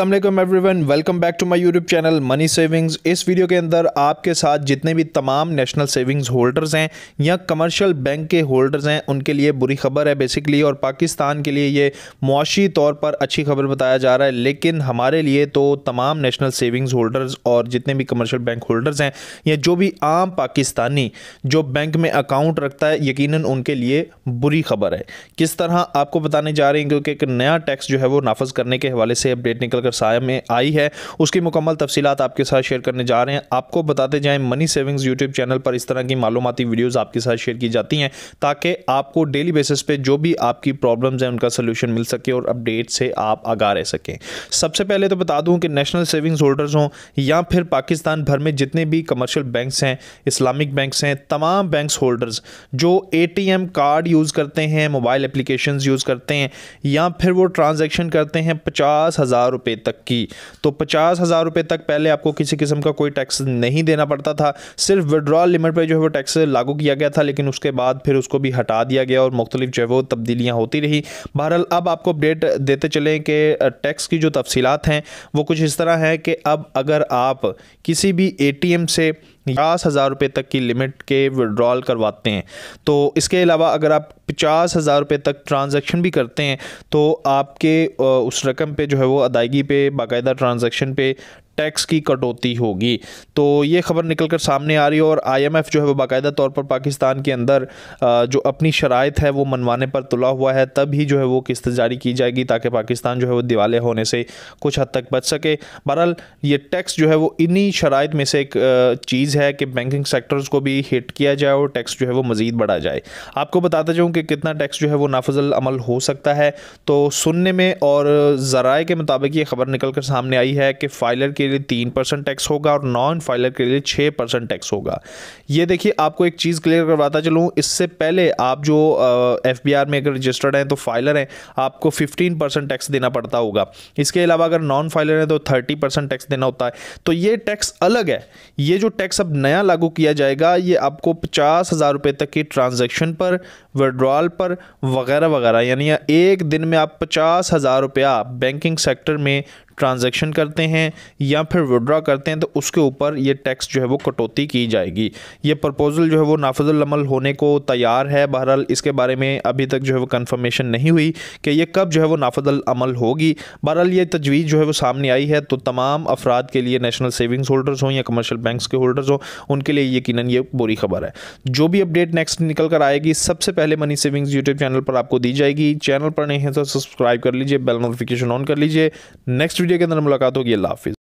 every everyone welcome back to my YouTube channel money savings इस video के अंदर आपके साथ जितने भी तमाम नेशनल सेविंग्स होल्डर्स हैं या कमर्शियल बैंक के होल्डर्स हैं उनके लिए बुरी खबर है बेसिकली और पाकिस्तान के लिए ये मुआशी तौर पर अच्छी खबर बताया जा रहा है लेकिन हमारे लिए तो तमाम नेशनल सेविंग्स होल्डर्स और जितने भी कमर्शल बैंक होल्डर्स हैं या जो भी आम पाकिस्तानी जो बैंक में अकाउंट रखता है यकीन उनके लिए बुरी खबर है किस तरह आपको बताने जा रही हैं क्योंकि एक नया टैक्स जो है वो नाफज करने के हवाले से अपडेट निकल साय में आई है उसकी मुकम्मल तफसी आपके साथ शेयर करने जा रहे हैं आपको बताते जाए मनी सेविंग्स यूट्यूब चैनल पर इस तरह की मालूमती वीडियोज़ आपके साथ शेयर की जाती हैं ताकि आपको डेली बेसिस पर जो भी आपकी प्रॉब्लम हैं उनका सोल्यूशन मिल सके और अपडेट से आप आगा रह सकें सबसे पहले तो बता दूँ कि नेशनल सेविंग्स होल्डर्स हों या फिर पाकिस्तान भर में जितने भी कमर्शियल बैंक्स हैं इस्लामिक बैंक्स हैं तमाम बैंक्स होल्डर्स जो ए कार्ड यूज़ करते हैं मोबाइल एप्लीकेशन यूज़ करते हैं या फिर वो ट्रांजेक्शन करते हैं पचास हज़ार रुपये रुपए तक की तो पचास हज़ार रुपये तक पहले आपको किसी किस्म का कोई टैक्स नहीं देना पड़ता था सिर्फ विड्रॉल लिमिट पर जो है वो टैक्स लागू किया गया था लेकिन उसके बाद फिर उसको भी हटा दिया गया और मुख्तलिफ जो है वो तब्दीलियाँ होती रही बहरहाल अब आपको अपडेट देते चलें कि टैक्स की जो तफसीत हैं वो कुछ इस तरह हैं कि अब अगर आप किसी भी ए से पचास हज़ार रुपये तक की लिमिट के विड्रॉल करवाते हैं तो इसके अलावा अगर आप पचास हज़ार रुपये तक ट्रांजैक्शन भी करते हैं तो आपके उस रकम पे जो है वो अदायगी पे बाकायदा ट्रांजैक्शन पे टैक्स की कटौती होगी तो ये खबर निकल कर सामने आ रही है और आईएमएफ जो है वो बाकायदा तौर पर पाकिस्तान के अंदर जो अपनी शरात है वो मनवाने पर तुला हुआ है तब ही जो है वो किस्त जारी की जाएगी ताकि पाकिस्तान जो है वो दिवाले होने से कुछ हद तक बच सके बहरहाल ये टैक्स जो है वो इन्हीं शराइ में से एक चीज़ है कि बैंकिंग सेक्टर्स को भी हिट किया जाए और टैक्स जो है वो मज़ीद बढ़ा जाए आपको बताता जाऊँ कि कितना टैक्स जो है वो नाफजल अमल हो सकता है तो सुनने में और ज़राए के मुताबिक ये खबर निकल कर सामने आई है कि फाइलर के लिए तीन परसेंट टैक्स होगा और नॉन फाइलर के लिए छः परसेंट टैक्स होगा ये देखिए आपको एक चीज़ क्लियर करवाता चलूँ इससे पहले आप जो एफ में अगर रजिस्टर्ड हैं तो फाइलर हैं आपको फिफ्टीन टैक्स देना पड़ता होगा इसके अलावा अगर नॉन फाइलर हैं तो थर्टी टैक्स देना होता है तो ये टैक्स अलग है ये जो टैक्स अब नया लागू किया जाएगा ये आपको पचास हज़ार रुपये तक की ट्रांजेक्शन पर विड्रॉल पर वगैरह वगैरह यानी एक दिन में आप पचास हज़ार रुपया बैंकिंग सेक्टर में ट्रांजैक्शन करते हैं या फिर विड्रा करते हैं तो उसके ऊपर ये टैक्स जो है वो कटौती की जाएगी ये प्रपोज़ल जो है वो नाफजुलमल होने को तैयार है बहरहाल इसके बारे में अभी तक जो है वो कन्फर्मेशन नहीं हुई कि ये कब जो है वो नाफजुलमल होगी बहरहाल ये तजवीज़ जो है वो सामने आई है तो तमाम अफराद के लिए नेशनल सेविंग्स होल्डर्स हों या कमर्शल बैंक्स के होल्डर्स हों उनके लिए यकीन ये बुरी खबर है जो भी अपडेट नेक्स्ट निकल कर आएगी सबसे पहले मनी सेविंग्स यूट्यूब चैनल पर आपको दी जाएगी चैनल पर नहीं है तो सब्सक्राइब कर लीजिए बेल नोटिफिकेशन ऑन कर लीजिए नेक्स्ट नेक्स्ट वीडियो के अंदर मुलाकात होगी अल्लाह हाफिज़